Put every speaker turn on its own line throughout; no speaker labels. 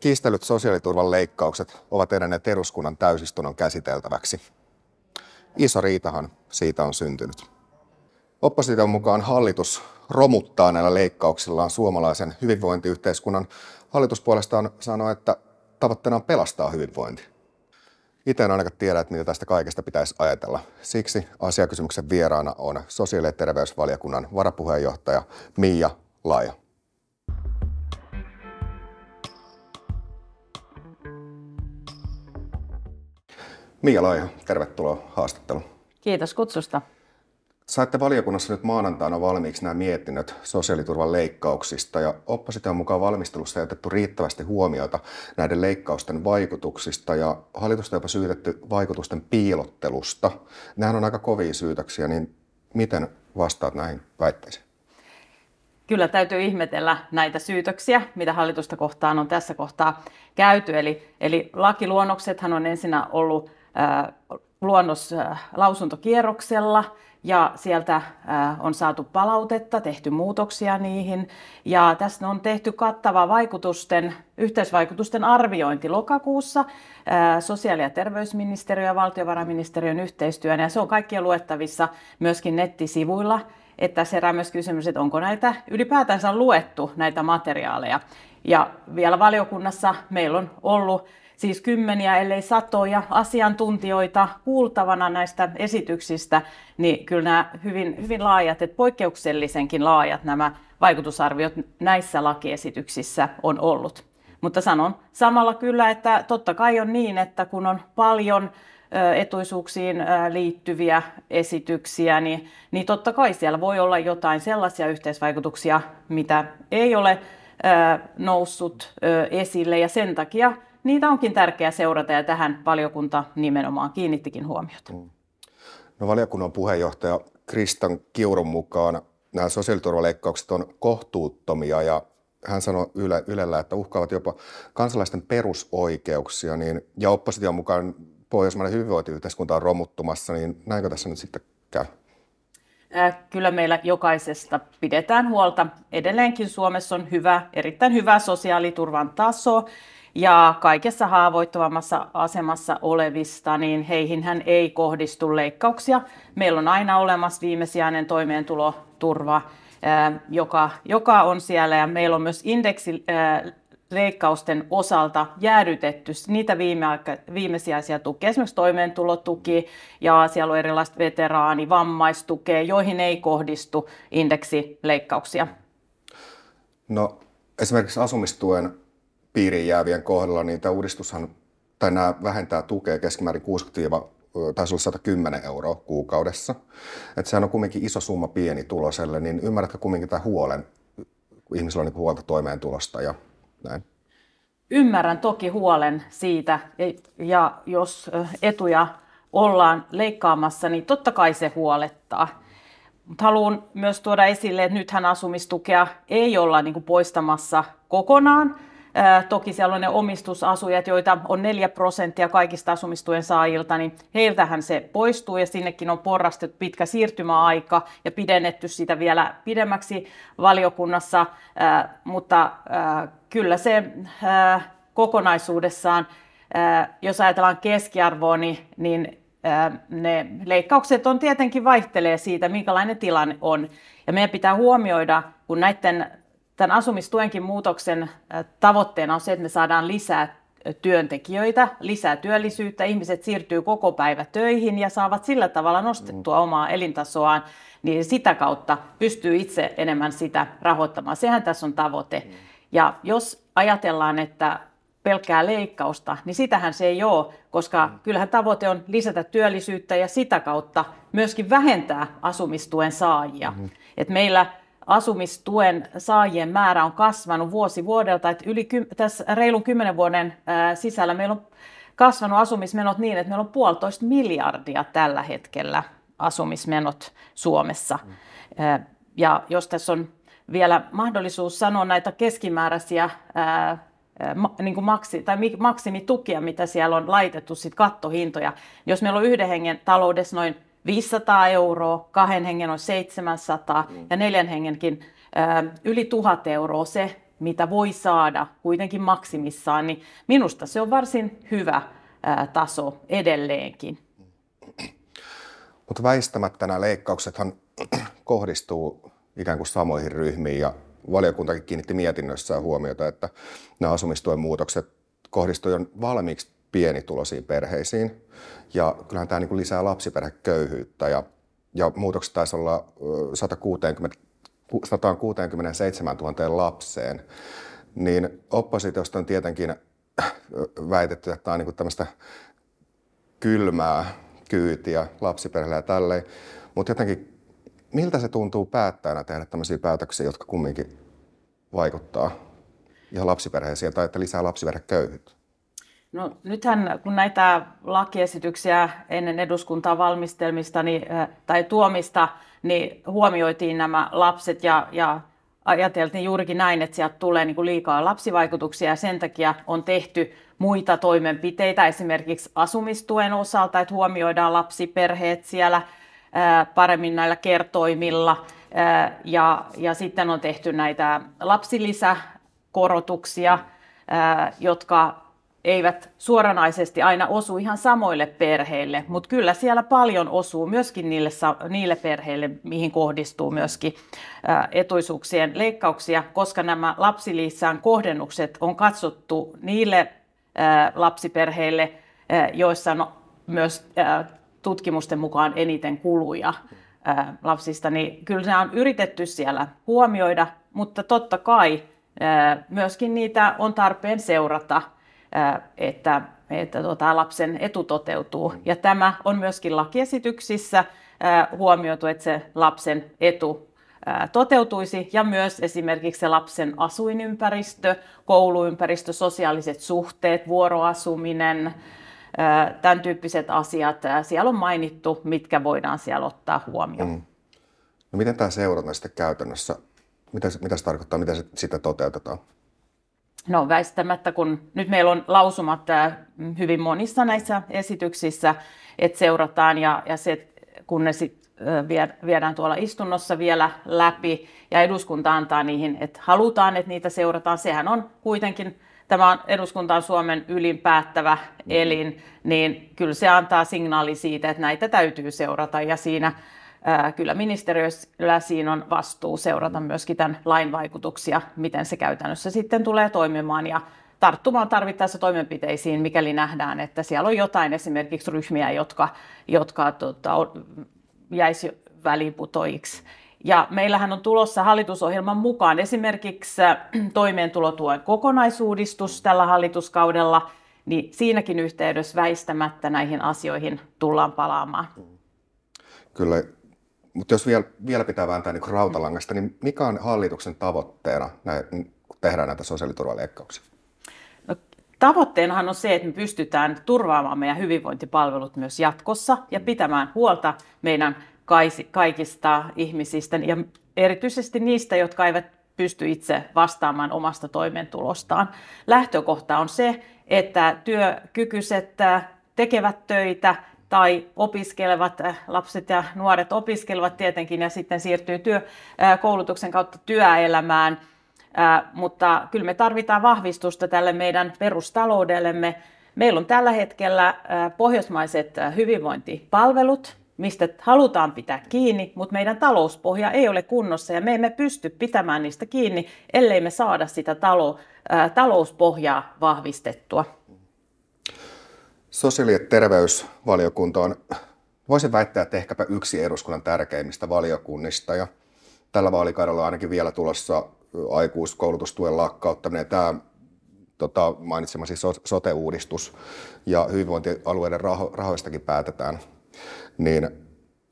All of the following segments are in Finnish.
Kiistelyt sosiaaliturvan leikkaukset ovat edenneet eduskunnan täysistunnon käsiteltäväksi. Iso riitahan siitä on syntynyt. Opposition mukaan hallitus romuttaa näillä leikkauksillaan suomalaisen hyvinvointiyhteiskunnan. Hallitus puolestaan sanoo, että tavoitteena on pelastaa hyvinvointi. Itse en ainakaan tiedä, että mitä tästä kaikesta pitäisi ajatella. Siksi asiakysymyksen vieraana on sosiaali- ja terveysvaliokunnan varapuheenjohtaja Mia Laaja. Mia Laiho, tervetuloa haastatteluun.
Kiitos kutsusta.
Saitte valiokunnassa nyt maanantaina valmiiksi nämä mietinnöt sosiaaliturvan leikkauksista ja opposition mukaan valmistelussa ei otettu riittävästi huomiota näiden leikkausten vaikutuksista ja hallitusta jopa syytetty vaikutusten piilottelusta. Nämähän on aika kovia syytöksiä, niin miten vastaat näihin väitteisiin?
Kyllä täytyy ihmetellä näitä syytöksiä, mitä hallitusta kohtaan on tässä kohtaa käyty. Eli, eli lakiluonnoksethan on ensinnä ollut luonnoslausuntokierroksella ja sieltä on saatu palautetta, tehty muutoksia niihin ja tässä on tehty kattava vaikutusten, yhteisvaikutusten arviointi lokakuussa sosiaali- ja terveysministeriö ja valtiovarainministeriön yhteistyönä ja se on kaikkia luettavissa myöskin nettisivuilla, että se herää myös kysymys, että onko näitä ylipäätänsä luettu näitä materiaaleja. Ja vielä valiokunnassa meillä on ollut siis kymmeniä, ellei satoja asiantuntijoita kuultavana näistä esityksistä, niin kyllä nämä hyvin, hyvin laajat, että poikkeuksellisenkin laajat nämä vaikutusarviot näissä lakiesityksissä on ollut. Mutta sanon samalla kyllä, että totta kai on niin, että kun on paljon etuisuuksiin liittyviä esityksiä, niin, niin totta kai siellä voi olla jotain sellaisia yhteisvaikutuksia, mitä ei ole noussut esille ja sen takia niitä onkin tärkeää seurata ja tähän valiokunta nimenomaan kiinnittikin huomiota.
Mm. No, valiokunnan puheenjohtaja Kristan Kiurun mukaan nämä sosiaaliturvaleikkaukset on kohtuuttomia ja hän sanoi yle, Ylellä, että uhkaavat jopa kansalaisten perusoikeuksia, niin, ja opposition mukaan pohjoismainen hyvinvointiyhteiskunta on romuttumassa, niin näinkö tässä nyt sitten käy?
Kyllä meillä jokaisesta pidetään huolta. Edelleenkin Suomessa on hyvä, erittäin hyvä sosiaaliturvan taso ja kaikessa haavoittuvammassa asemassa olevista, niin heihin hän ei kohdistu leikkauksia. Meillä on aina olemassa viimesijainen toimeentuloturva, joka, joka on siellä ja meillä on myös indeksi leikkausten osalta jäädytetty niitä viime, viimesijaisia tukia, esimerkiksi toimeentulotuki ja siellä on erilaiset veteraani, vammaistukea, joihin ei kohdistu indeksileikkauksia.
No esimerkiksi asumistuen piiriin jäävien kohdalla, niin tämä uudistushan, tai nämä vähentää tukea keskimäärin 60 taisi olla 110 euroa kuukaudessa. Et sehän on kuitenkin iso summa pieni tuloselle, niin ymmärrätkö kuitenkin tämän huolen, kun ihmisillä on niin huolta toimeentulosta ja näin?
Ymmärrän toki huolen siitä, ja jos etuja ollaan leikkaamassa, niin totta kai se huolettaa. Mutta haluan myös tuoda esille, että nythän asumistukea ei olla niin poistamassa kokonaan, Toki siellä on ne omistusasujat, joita on 4 prosenttia kaikista asumistuen saajilta, niin heiltähän se poistuu ja sinnekin on porrastettu pitkä siirtymäaika ja pidennetty sitä vielä pidemmäksi valiokunnassa, mutta kyllä se kokonaisuudessaan, jos ajatellaan keskiarvoa, niin, niin ne leikkaukset on tietenkin vaihtelee siitä, minkälainen tilanne on. Ja meidän pitää huomioida, kun näiden tämän asumistuenkin muutoksen tavoitteena on se, että me saadaan lisää työntekijöitä, lisää työllisyyttä, ihmiset siirtyy koko päivä töihin ja saavat sillä tavalla nostettua mm. omaa elintasoaan, niin sitä kautta pystyy itse enemmän sitä rahoittamaan. Sehän tässä on tavoite. Mm. Ja jos ajatellaan, että pelkkää leikkausta, niin sitähän se ei ole, koska mm. kyllähän tavoite on lisätä työllisyyttä ja sitä kautta myöskin vähentää asumistuen saajia. Mm. Et meillä asumistuen saajien määrä on kasvanut vuosi vuodelta. Että yli tässä reilun kymmenen vuoden sisällä meillä on kasvanut asumismenot niin, että meillä on puolitoista miljardia tällä hetkellä asumismenot Suomessa. Mm. Ja jos tässä on vielä mahdollisuus sanoa näitä keskimääräisiä niin kuin maksi, tai maksimitukia, mitä siellä on laitettu, sit kattohintoja. Jos meillä on yhden hengen taloudessa noin 500 euroa, kahden hengen on 700 mm. ja neljän hengenkin ö, yli 1000 euroa se, mitä voi saada kuitenkin maksimissaan, niin minusta se on varsin hyvä ö, taso edelleenkin.
Mutta väistämättä nämä leikkauksethan kohdistuu ikään kuin samoihin ryhmiin ja valiokuntakin kiinnitti mietinnössään huomiota, että nämä asumistuen muutokset kohdistuivat jo valmiiksi pienituloisiin perheisiin. Ja kyllähän tämä niin lisää lapsiperheköyhyyttä ja, ja muutokset taisi olla 160, 167 000 lapseen. Niin oppositiosta on tietenkin väitetty, että tämä on niin tämmöistä kylmää kyytiä lapsiperheelle ja tälleen. Mutta jotenkin miltä se tuntuu päättäjänä tehdä tämmöisiä päätöksiä, jotka kumminkin vaikuttaa ihan lapsiperheisiin tai että lisää lapsiperheköyhyyttä?
No, nythän kun näitä lakiesityksiä ennen eduskuntaa valmistelmista niin, eh, tai tuomista, niin huomioitiin nämä lapset ja, ja ajateltiin juurikin näin, että sieltä tulee niin kuin liikaa lapsivaikutuksia ja sen takia on tehty muita toimenpiteitä esimerkiksi asumistuen osalta, että huomioidaan lapsiperheet siellä eh, paremmin näillä kertoimilla eh, ja, ja sitten on tehty näitä lapsilisäkorotuksia, jotka eivät suoranaisesti aina osu ihan samoille perheille, mutta kyllä siellä paljon osuu myöskin niille, niille perheille, mihin kohdistuu myöskin etuisuuksien leikkauksia, koska nämä lapsilisään kohdennukset on katsottu niille lapsiperheille, joissa on myös tutkimusten mukaan eniten kuluja lapsista, niin kyllä se on yritetty siellä huomioida, mutta totta kai myöskin niitä on tarpeen seurata – että, että tota, lapsen etu toteutuu. Mm. Ja tämä on myöskin lakiesityksissä huomioitu, että se lapsen etu toteutuisi ja myös esimerkiksi se lapsen asuinympäristö, kouluympäristö, sosiaaliset suhteet, vuoroasuminen, tämän tyyppiset asiat. Siellä on mainittu, mitkä voidaan siellä ottaa huomioon.
Mm. No miten tämä seurataan sitten käytännössä? Mitä, mitä se tarkoittaa, mitä se, sitä toteutetaan?
No väistämättä, kun nyt meillä on lausumat äh, hyvin monissa näissä esityksissä, että seurataan ja, ja se, kun ne sit äh, viedään tuolla istunnossa vielä läpi ja eduskunta antaa niihin, että halutaan, että niitä seurataan. Sehän on kuitenkin, tämä on eduskunta on Suomen ylin päättävä mm. elin, niin kyllä se antaa signaali siitä, että näitä täytyy seurata ja siinä kyllä ministeriöllä siinä on vastuu seurata myöskin tämän lain vaikutuksia, miten se käytännössä sitten tulee toimimaan ja tarttumaan tarvittaessa toimenpiteisiin, mikäli nähdään, että siellä on jotain esimerkiksi ryhmiä, jotka, jotka tota, jäisi väliinputoiksi. Ja meillähän on tulossa hallitusohjelman mukaan esimerkiksi äh, toimeentulotuen kokonaisuudistus tällä hallituskaudella, niin siinäkin yhteydessä väistämättä näihin asioihin tullaan palaamaan.
Kyllä mutta jos vielä, vielä pitää vääntää niin rautalangasta, niin mikä on hallituksen tavoitteena, kun tehdään näitä sosiaaliturvaleikkauksia?
No, tavoitteenahan on se, että me pystytään turvaamaan meidän hyvinvointipalvelut myös jatkossa ja mm. pitämään huolta meidän kaikista ihmisistä ja erityisesti niistä, jotka eivät pysty itse vastaamaan omasta toimeentulostaan. Lähtökohta on se, että työkykyiset tekevät töitä – tai opiskelevat eh, lapset ja nuoret opiskelevat tietenkin ja sitten siirtyy työ, eh, koulutuksen kautta työelämään. Eh, mutta kyllä me tarvitaan vahvistusta tälle meidän perustaloudellemme. Meillä on tällä hetkellä pohjoismaiset hyvinvointipalvelut, mistä halutaan pitää kiinni, mutta meidän talouspohja ei ole kunnossa ja me emme pysty pitämään niistä kiinni, ellei me saada sitä talo, talouspohjaa vahvistettua.
Sosiaali- ja terveysvaliokunta on, voisin väittää, että ehkäpä yksi eduskunnan tärkeimmistä valiokunnista. Ja tällä vaalikaudella on ainakin vielä tulossa aikuiskoulutustuen lakkauttaminen. Tämä tota, mainitsemasi siis sote-uudistus ja hyvinvointialueiden raho- rahoistakin päätetään, niin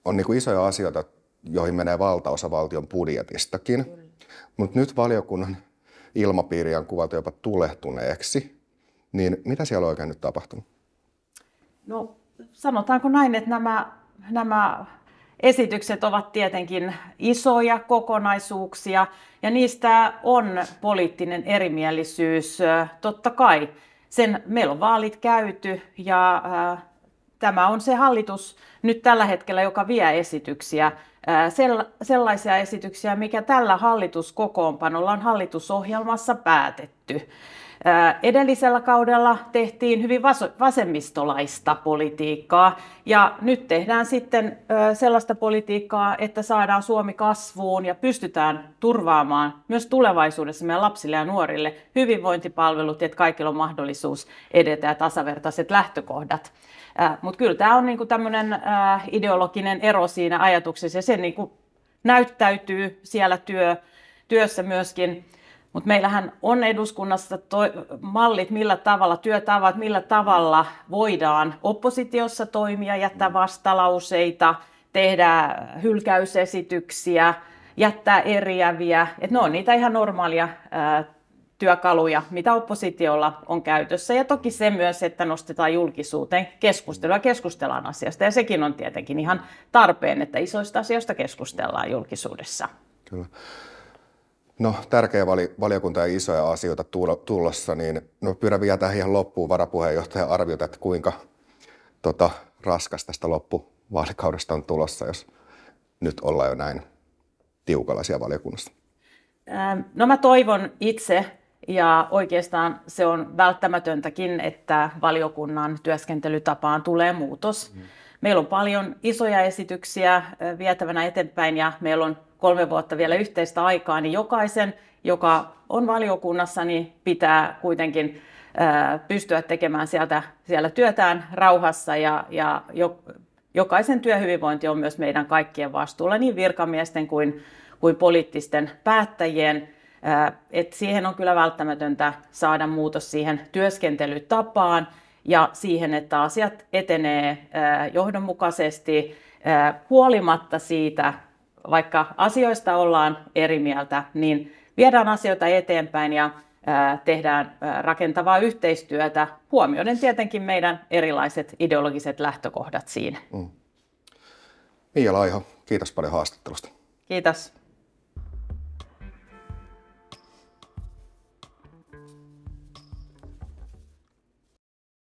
on niin kuin isoja asioita, joihin menee valtaosa valtion budjetistakin. Mutta nyt valiokunnan ilmapiiri on kuvattu jopa tulehtuneeksi. Niin mitä siellä on oikein nyt tapahtunut?
No sanotaanko näin, että nämä, nämä esitykset ovat tietenkin isoja kokonaisuuksia ja niistä on poliittinen erimielisyys totta kai. Sen, meillä on vaalit käyty ja tämä on se hallitus nyt tällä hetkellä, joka vie esityksiä, sellaisia esityksiä, mikä tällä hallituskokoonpanolla on hallitusohjelmassa päätetty. Edellisellä kaudella tehtiin hyvin vasemmistolaista politiikkaa ja nyt tehdään sitten sellaista politiikkaa, että saadaan Suomi kasvuun ja pystytään turvaamaan myös tulevaisuudessa meidän lapsille ja nuorille hyvinvointipalvelut, että kaikilla on mahdollisuus edetä ja tasavertaiset lähtökohdat. Äh, Mutta kyllä tämä on niinku tämmöinen äh, ideologinen ero siinä ajatuksessa ja se niinku näyttäytyy siellä työ, työssä myöskin. Mutta meillähän on eduskunnassa toi, mallit, millä tavalla työtavat, millä tavalla voidaan oppositiossa toimia, jättää vastalauseita, tehdä hylkäysesityksiä, jättää eriäviä. Et ne on niitä ihan normaalia ää, äh, työkaluja, mitä oppositiolla on käytössä. Ja toki se myös, että nostetaan julkisuuteen keskustelua, keskustellaan asiasta. Ja sekin on tietenkin ihan tarpeen, että isoista asioista keskustellaan julkisuudessa.
Kyllä. No, tärkeä vali, valiokunta ja isoja asioita tulossa, niin no, pyydän vielä tähän ihan loppuun varapuheenjohtajan arviota, että kuinka tota, raskas tästä loppuvaalikaudesta on tulossa, jos nyt ollaan jo näin tiukalla siellä valiokunnassa.
No mä toivon itse, ja oikeastaan se on välttämätöntäkin, että valiokunnan työskentelytapaan tulee muutos. Mm. Meillä on paljon isoja esityksiä vietävänä eteenpäin ja meillä on kolme vuotta vielä yhteistä aikaa, niin jokaisen, joka on valiokunnassa, niin pitää kuitenkin pystyä tekemään sieltä, siellä työtään rauhassa ja, ja jo, jokaisen työhyvinvointi on myös meidän kaikkien vastuulla, niin virkamiesten kuin, kuin poliittisten päättäjien. Et siihen on kyllä välttämätöntä saada muutos siihen työskentelytapaan ja siihen, että asiat etenee johdonmukaisesti huolimatta siitä, vaikka asioista ollaan eri mieltä, niin viedään asioita eteenpäin ja tehdään rakentavaa yhteistyötä, huomioiden tietenkin meidän erilaiset ideologiset lähtökohdat
siinä. Mm. Mia Laiho, kiitos paljon haastattelusta.
Kiitos.